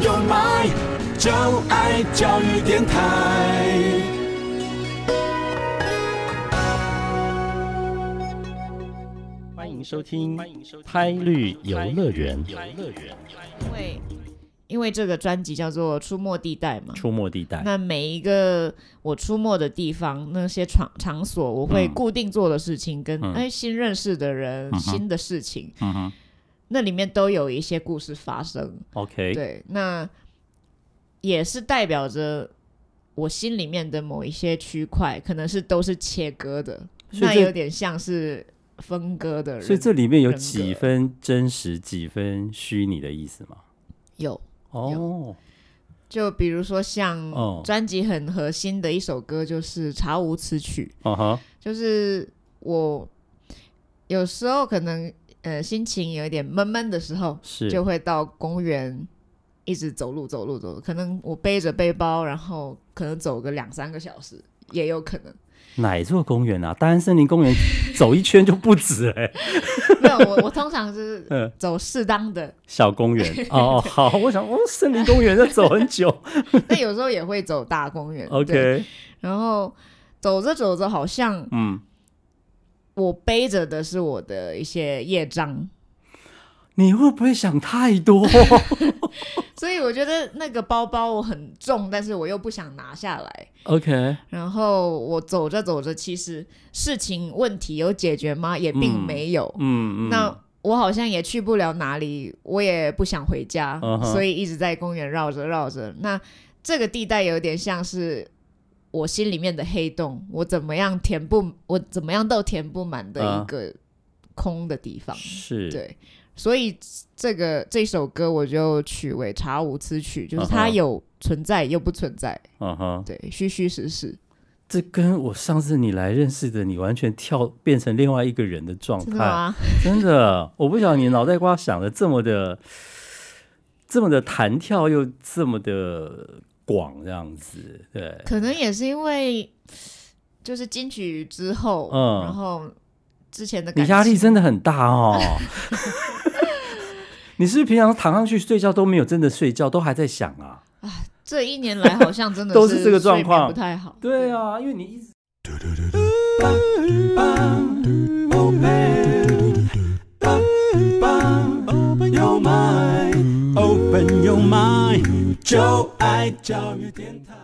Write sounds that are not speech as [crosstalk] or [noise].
有买就爱教育电台。欢迎收听《嗨绿游乐园》。游乐园，因为因为这个专辑叫做《出没地带》嘛，《出没地带》。那每一个我出没的地方，那些场场所，我会固定做的事情，跟哎新认识的人，新的事情。嗯那里面都有一些故事发生，OK，对，那也是代表着我心里面的某一些区块，可能是都是切割的，那有点像是分割的人，所以这里面有几分真实，几分虚拟的意思吗？有，哦，就比如说像专辑很核心的一首歌，就是《查无此曲》，就是我有时候可能。呃，心情有一点闷闷的时候，是就会到公园一直走路，走路，走路。可能我背着背包，然后可能走个两三个小时，也有可能。哪座公园啊？大森林公园走一圈就不止嘞。没有，我我通常是 [laughs] 走适当的小公园。[laughs] 哦，好，我想，哦，森林公园要走很久。那 [laughs] 有时候也会走大公园。OK，然后走着走着，好像嗯。我背着的是我的一些业障，你会不会想太多？[laughs] 所以我觉得那个包包我很重，但是我又不想拿下来。OK，然后我走着走着，其实事情问题有解决吗？也并没有。嗯嗯，那我好像也去不了哪里，我也不想回家，所以一直在公园绕着绕着。那这个地带有点像是。我心里面的黑洞，我怎么样填不，我怎么样都填不满的一个空的地方，是对，所以这个这首歌我就取为《茶无此曲》，就是它有存在又不存在，嗯哼，对，虚虚实实，这跟我上次你来认识的你，完全跳变成另外一个人的状态，真的，真的，我不晓得你脑袋瓜想的这么的，这么的弹跳又这么的。广这样子，对，可能也是因为就是金曲之后，嗯，然后之前的你压力真的很大哦。[laughs] 你是不是平常躺上去睡觉都没有真的睡觉，都还在想啊？啊，这一年来好像真的都是这个状况不太好。对啊，因为你一直。就爱教育天堂。